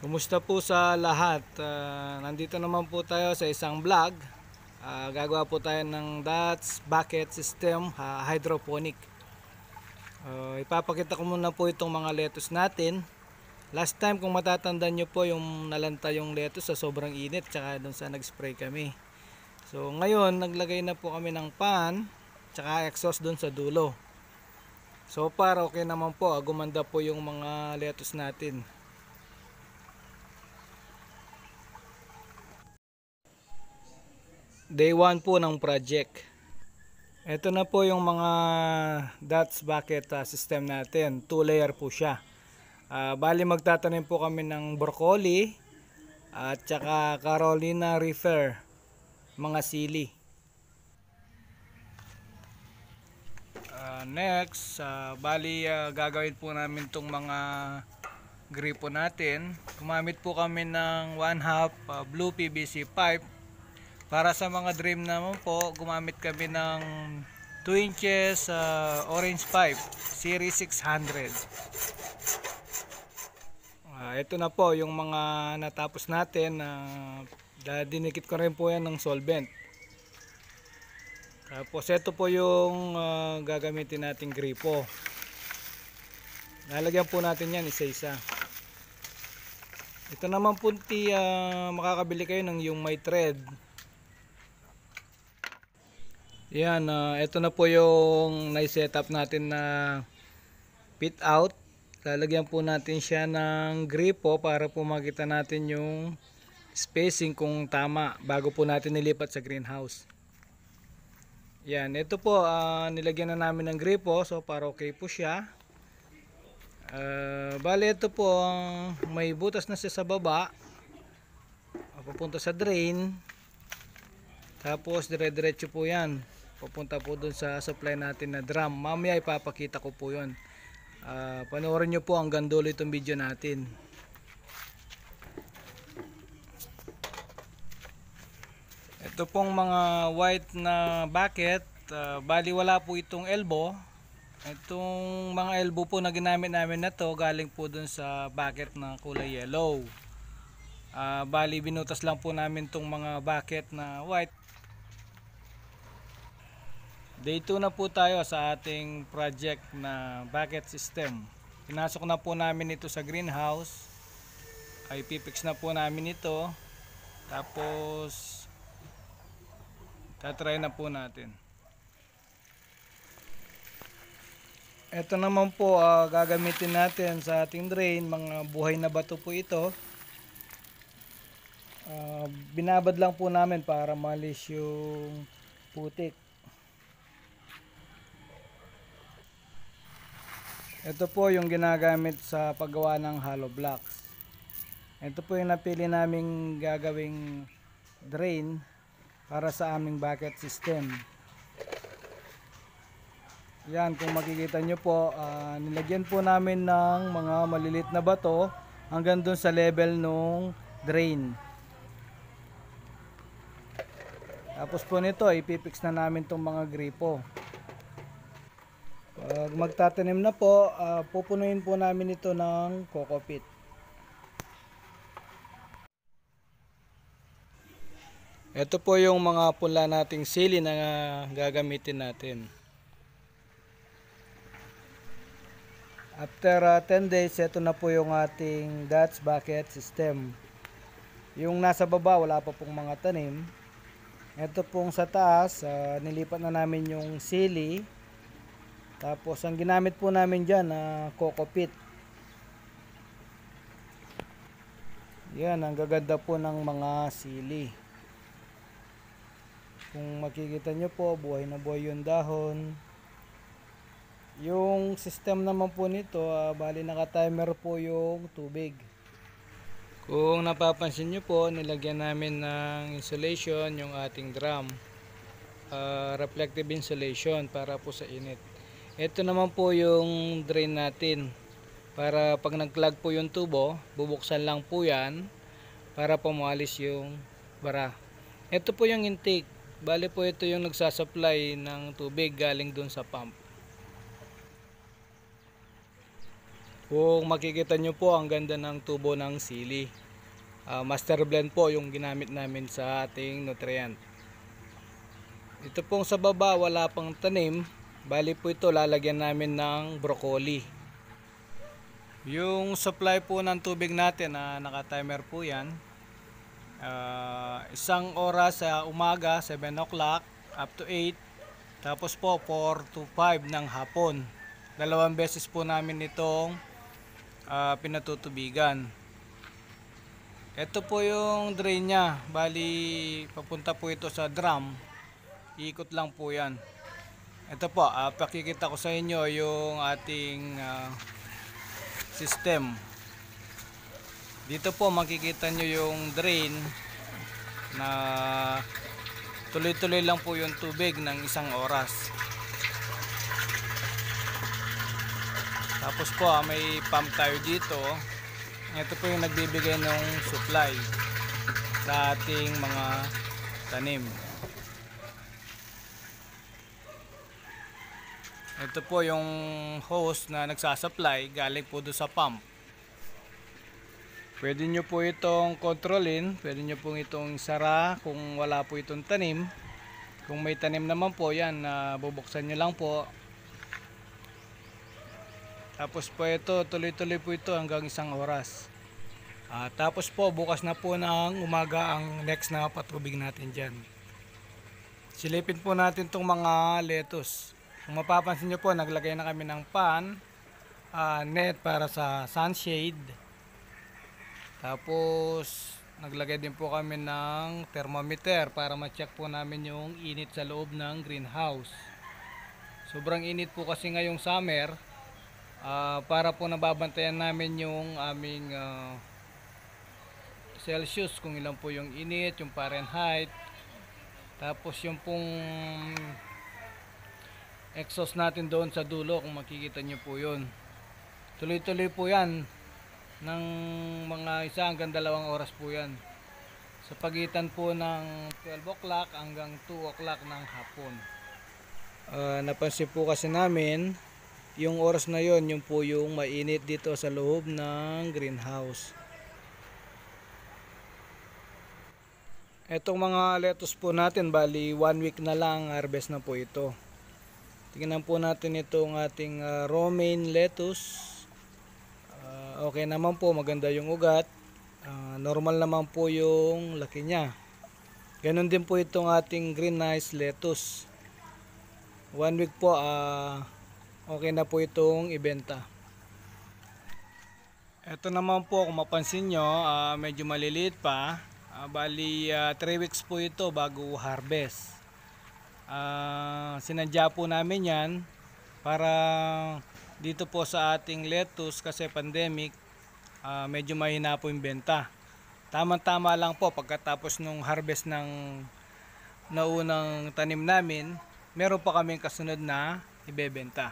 Kumusta po sa lahat? Uh, nandito naman po tayo sa isang vlog. Uh, gagawa po tayo ng DATS bucket system uh, hydroponic. Uh, ipapakita ko muna po itong mga lettuce natin. Last time kung matatandaan nyo po yung nalanta yung lettuce sa sobrang init tsaka dun sa nag-spray kami. So ngayon naglagay na po kami ng pan tsaka exhaust dun sa dulo. So far okay naman po. Gumanda po yung mga lettuce natin. Day 1 po ng project. Ito na po yung mga dots bucket uh, system natin. 2 layer po siya. Uh, bali magtatanim po kami ng broccoli at saka Carolina reefer, mga sili. Uh, next, uh, bali uh, gagawin po namin tong mga gripo natin. Gumamit po kami ng 1 half uh, blue PVC pipe para sa mga dream naman po, gumamit kami ng 2 inches uh, orange pipe, series 600. Uh, ah, ito na po yung mga natapos natin. Uh, dinikit ko rin po yan ng solvent. Tapos ito po yung uh, gagamitin nating gripo. Lalagyan po natin yan isa-isa. Ito naman punti uh, makakabili kayo ng yung may thread yan, uh, ah, ito na po yung na-set up natin na pit out. Lalagyan po natin siya ng gripo para po makita natin yung spacing kung tama bago po natin nilipat sa greenhouse. Yan, ito po uh, nilagyan na namin ng gripo so para okay po siya. Uh, bale ito po uh, may butas na siya sa baba papunta sa drain tapos dire-diretso po yan Pupunta po dun sa supply natin na drum. Mamaya ipapakita ko po yun. Uh, panoorin nyo po hanggang dulo itong video natin. Ito pong mga white na bucket, uh, bali wala po itong elbow. Itong mga elbow po na ginamit namin na to galing po dun sa bucket na kulay yellow. Uh, bali binutas lang po namin itong mga bucket na white Day 2 na po tayo sa ating project na bucket system. Pinasok na po namin ito sa greenhouse. Ay pipix na po namin ito. Tapos tatry na po natin. Ito naman po uh, gagamitin natin sa ating drain. Mga buhay na bato po ito. Uh, binabad lang po namin para malis yung putik. Ito po yung ginagamit sa paggawa ng hollow blocks. Ito po yung napili naming gagawing drain para sa aming bucket system. Yan, kung makikita nyo po, uh, nilagyan po namin ng mga malilit na bato hanggang dun sa level nung drain. Tapos po nito, ipipix na namin tong mga gripo. Pag magtatanim na po, uh, pupunuin po namin ito ng coco Ito po yung mga pula nating sili na gagamitin natin. After uh, ah, 10 days, ito na po yung ating Dutch bucket system. Yung nasa baba, wala pa pong mga tanim. Ito pong sa taas, uh, nilipat na namin yung sili tapos ang ginamit po namin diyan na uh, kokopit. Yan, ang gaganda po ng mga sili. Kung makikita nyo po, buhay na buhay yung dahon. Yung system naman po nito, uh, bali naka-timer po yung tubig. Kung napapansin nyo po, nilagyan namin ng insulation yung ating drum. Uh, reflective insulation para po sa init. Ito naman po yung drain natin. Para pag nag-clog po yung tubo, bubuksan lang po yan para pumalis yung bara. Ito po yung intake. Bale po ito yung nagsasupply ng tubig galing dun sa pump. Kung makikita nyo po ang ganda ng tubo ng sili. Uh, master blend po yung ginamit namin sa ating nutrient. Ito pong sa baba wala pang tanim Bali po ito lalagyan namin ng broccoli. Yung supply po ng tubig natin na ah, naka-timer po 'yan. Uh, isang oras sa umaga 7 o'clock up to 8 tapos po 4 to 5 ng hapon dalawang beses po namin itong uh, pinatutubigan ito po yung drain niya. bali papunta po ito sa drum Iikot lang po yan ito po, uh, pakikita ko sa inyo yung ating uh, system. Dito po makikita nyo yung drain na tuloy-tuloy lang po yung tubig ng isang oras. Tapos po uh, may pump tayo dito. Ito po yung nagbibigay ng supply sa ating mga tanim. Ito po yung hose na nagsasapply galing po doon sa pump. Pwede nyo po itong kontrolin. Pwede nyo po itong sara kung wala po itong tanim. Kung may tanim naman po, yan, uh, bubuksan nyo lang po. Tapos po ito, tuloy-tuloy po ito hanggang isang oras. Uh, tapos po, bukas na po ng umaga ang next na patubig natin dyan. Silipin po natin itong mga lettuce. Kung mapapansin nyo po, naglagay na kami ng pan, uh, net para sa sunshade. Tapos, naglagay din po kami ng thermometer para ma-check po namin yung init sa loob ng greenhouse. Sobrang init po kasi ngayong summer, uh, para po nababantayan namin yung aming uh, Celsius kung ilan po yung init, yung Fahrenheit tapos yung pong exhaust natin doon sa dulo kung makikita nyo po yun tuloy-tuloy po yan ng mga isa hanggang dalawang oras po yan sa pagitan po ng 12 o'clock hanggang 2 o'clock ng hapon uh, napansin po kasi namin yung oras na yon yung po yung mainit dito sa loob ng greenhouse etong mga lettuce po natin bali 1 week na lang harvest na po ito Tingnan po natin itong ating uh, romaine lettuce. Uh, okay naman po, maganda yung ugat. Uh, normal naman po yung laki niya. Ganon din po itong ating green nice lettuce. One week po, uh, okay na po itong ibenta. Ito naman po, kung mapansin nyo, uh, medyo maliliit pa. Uh, bali, 3 uh, weeks po ito bago harvest uh, sinadya po namin yan para dito po sa ating lettuce kasi pandemic uh, medyo mahina po yung benta tamang tama lang po pagkatapos nung harvest ng naunang tanim namin meron pa kaming kasunod na ibebenta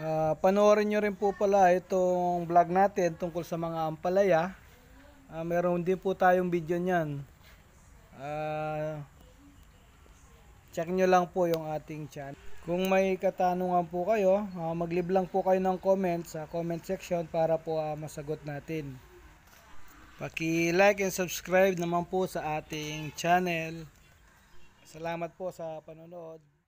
uh, panoorin nyo rin po pala itong vlog natin tungkol sa mga ampalaya uh, meron din po tayong video nyan Uh, check nyo lang po yung ating channel. Kung may katanungan po kayo, uh, ah, maglib lang po kayo ng comment sa comment section para po uh, masagot natin. Paki-like and subscribe naman po sa ating channel. Salamat po sa panonood.